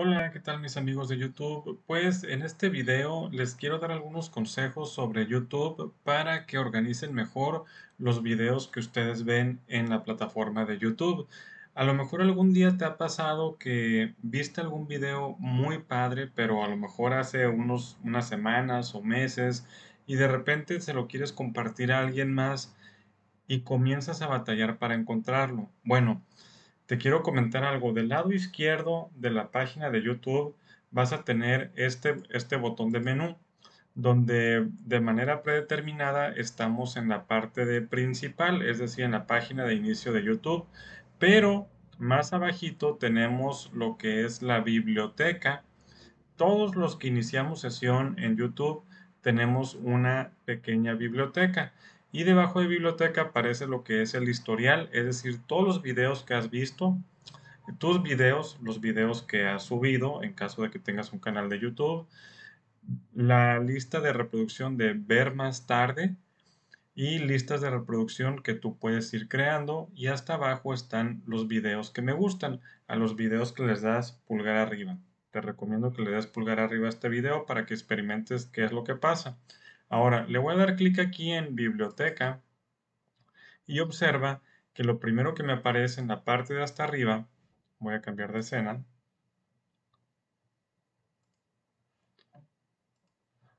Hola, ¿qué tal mis amigos de YouTube? Pues en este video les quiero dar algunos consejos sobre YouTube para que organicen mejor los videos que ustedes ven en la plataforma de YouTube. A lo mejor algún día te ha pasado que viste algún video muy padre, pero a lo mejor hace unos, unas semanas o meses y de repente se lo quieres compartir a alguien más y comienzas a batallar para encontrarlo. Bueno, te quiero comentar algo. Del lado izquierdo de la página de YouTube vas a tener este, este botón de menú donde de manera predeterminada estamos en la parte de principal, es decir, en la página de inicio de YouTube, pero más abajito tenemos lo que es la biblioteca. Todos los que iniciamos sesión en YouTube tenemos una pequeña biblioteca y debajo de biblioteca aparece lo que es el historial, es decir, todos los videos que has visto, tus videos, los videos que has subido en caso de que tengas un canal de YouTube, la lista de reproducción de ver más tarde y listas de reproducción que tú puedes ir creando y hasta abajo están los videos que me gustan, a los videos que les das pulgar arriba. Te recomiendo que le des pulgar arriba a este video para que experimentes qué es lo que pasa. Ahora, le voy a dar clic aquí en biblioteca y observa que lo primero que me aparece en la parte de hasta arriba, voy a cambiar de escena,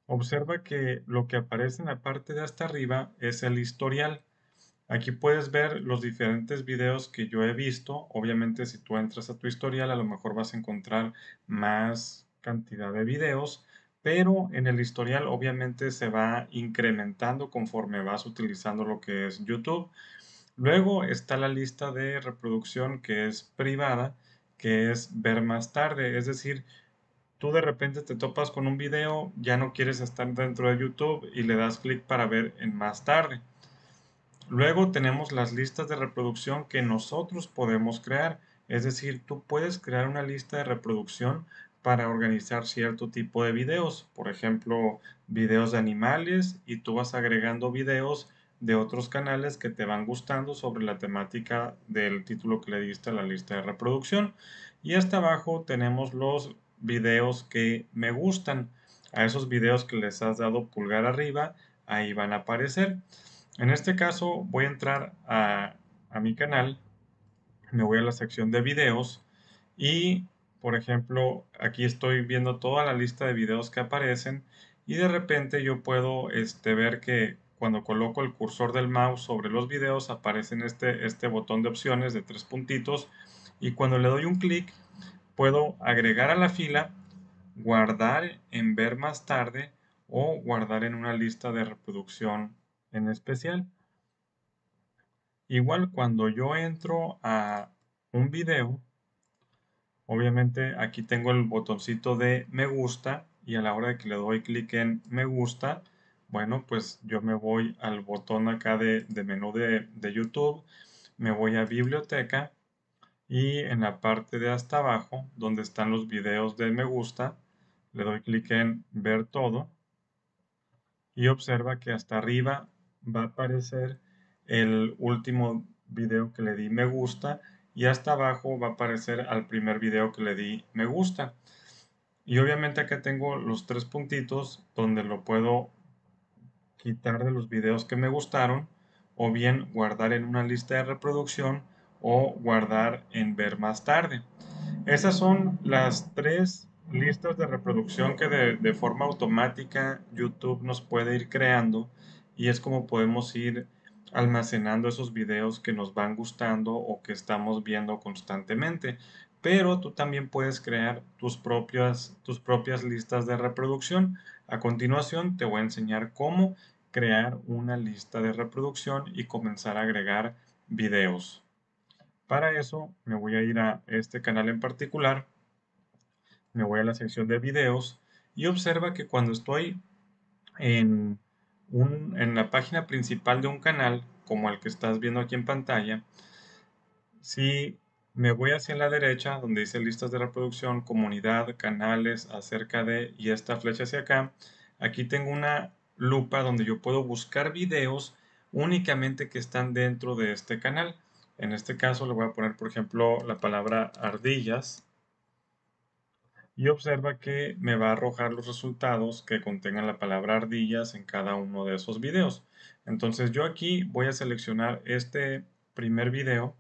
observa que lo que aparece en la parte de hasta arriba es el historial. Aquí puedes ver los diferentes videos que yo he visto. Obviamente si tú entras a tu historial a lo mejor vas a encontrar más cantidad de videos pero en el historial obviamente se va incrementando conforme vas utilizando lo que es YouTube. Luego está la lista de reproducción que es privada, que es ver más tarde, es decir, tú de repente te topas con un video, ya no quieres estar dentro de YouTube y le das clic para ver en más tarde. Luego tenemos las listas de reproducción que nosotros podemos crear, es decir, tú puedes crear una lista de reproducción para organizar cierto tipo de videos, por ejemplo, videos de animales y tú vas agregando videos de otros canales que te van gustando sobre la temática del título que le diste a la lista de reproducción. Y hasta abajo tenemos los videos que me gustan. A esos videos que les has dado pulgar arriba, ahí van a aparecer. En este caso voy a entrar a, a mi canal, me voy a la sección de videos y por ejemplo, aquí estoy viendo toda la lista de videos que aparecen y de repente yo puedo este, ver que cuando coloco el cursor del mouse sobre los videos aparecen este, este botón de opciones de tres puntitos y cuando le doy un clic puedo agregar a la fila, guardar en ver más tarde o guardar en una lista de reproducción en especial. Igual cuando yo entro a un video, Obviamente aquí tengo el botoncito de me gusta y a la hora de que le doy clic en me gusta, bueno, pues yo me voy al botón acá de, menú de, de YouTube, me voy a biblioteca y en la parte de hasta abajo, donde están los videos de me gusta, le doy clic en ver todo y observa que hasta arriba va a aparecer el último video que le di me gusta y hasta abajo va a aparecer al primer video que le di me gusta. Y obviamente acá tengo los tres puntitos donde lo puedo quitar de los videos que me gustaron o bien guardar en una lista de reproducción o guardar en ver más tarde. Esas son las tres listas de reproducción que de, forma automática YouTube nos puede ir creando y es como podemos ir almacenando esos videos que nos van gustando o que estamos viendo constantemente. Pero tú también puedes crear tus propias, tus propias listas de reproducción. A continuación te voy a enseñar cómo crear una lista de reproducción y comenzar a agregar videos. Para eso me voy a ir a este canal en particular, me voy a la sección de videos y observa que cuando estoy en en la página principal de un canal, como el que estás viendo aquí en pantalla, si me voy hacia la derecha, donde dice listas de reproducción, comunidad, canales, acerca de, y esta flecha hacia acá, aquí tengo una lupa donde yo puedo buscar videos únicamente que están dentro de este canal. En este caso le voy a poner, por ejemplo, la palabra ardillas y observa que me va a arrojar los resultados que contengan la palabra ardillas en cada uno de esos videos. Entonces yo aquí voy a seleccionar este primer video,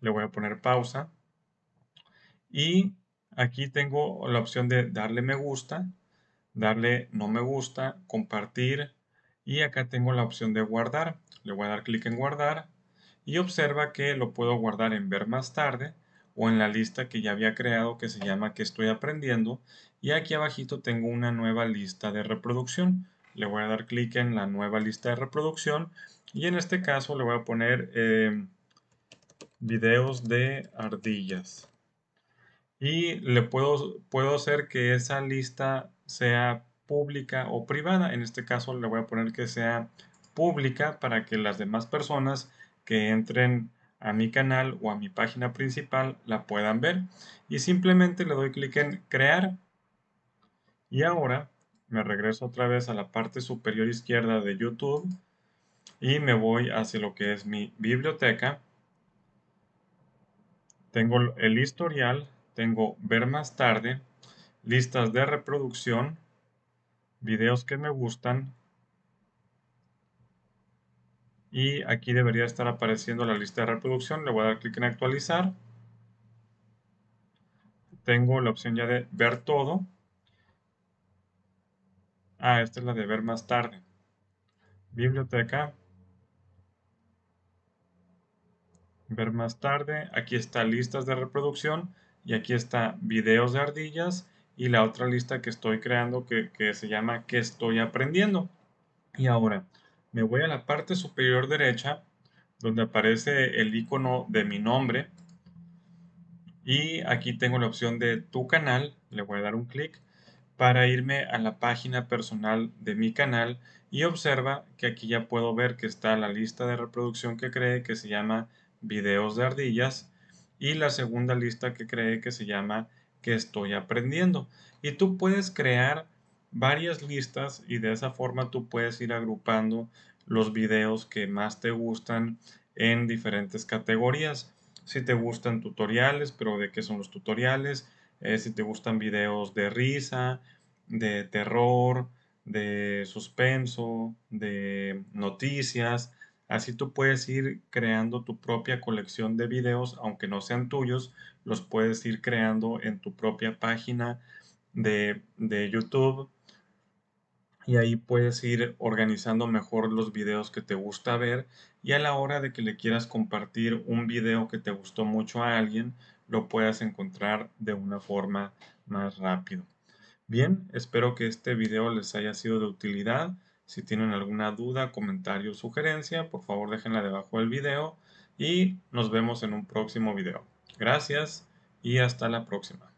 le voy a poner pausa y aquí tengo la opción de darle me gusta, darle no me gusta, compartir y acá tengo la opción de guardar. Le voy a dar clic en guardar y observa que lo puedo guardar en ver más tarde o en la lista que ya había creado que se llama que estoy aprendiendo y aquí abajito tengo una nueva lista de reproducción le voy a dar clic en la nueva lista de reproducción y en este caso le voy a poner em, videos de ardillas y le puedo, puedo hacer que esa lista sea pública o privada en este caso le voy a poner que sea pública para que las demás personas que entren a mi canal o a mi página principal la puedan ver y simplemente le doy clic en crear y ahora me regreso otra vez a la parte superior izquierda de YouTube y me voy hacia lo que es mi biblioteca tengo el historial tengo ver más tarde listas de reproducción videos que me gustan y aquí debería estar apareciendo la lista de reproducción. Le voy a dar clic en actualizar. Tengo la opción ya de ver todo. Ah, esta es la de ver más tarde. Biblioteca. Ver más tarde. Aquí está listas de reproducción y aquí está videos de ardillas y la otra lista que estoy creando que, se llama que estoy aprendiendo? Y ahora, me voy a la parte superior derecha donde aparece el icono de mi nombre y aquí tengo la opción de tu canal, le voy a dar un clic para irme a la página personal de mi canal y observa que aquí ya puedo ver que está la lista de reproducción que cree que se llama videos de ardillas y la segunda lista que cree que se llama que estoy aprendiendo y tú puedes crear varias listas y de esa forma tú puedes ir agrupando los videos que más te gustan en diferentes categorías. Si te gustan tutoriales, pero de qué son los tutoriales, eh, si te gustan videos de risa, de terror, de suspenso, de noticias. Así tú puedes ir creando tu propia colección de videos, aunque no sean tuyos, los puedes ir creando en tu propia página de, de YouTube y ahí puedes ir organizando mejor los videos que te gusta ver y a la hora de que le quieras compartir un video que te gustó mucho a alguien, lo puedas encontrar de una forma más rápido. Bien, espero que este video les haya sido de utilidad. Si tienen alguna duda, comentario o sugerencia, por favor déjenla debajo del video y nos vemos en un próximo video. Gracias y hasta la próxima.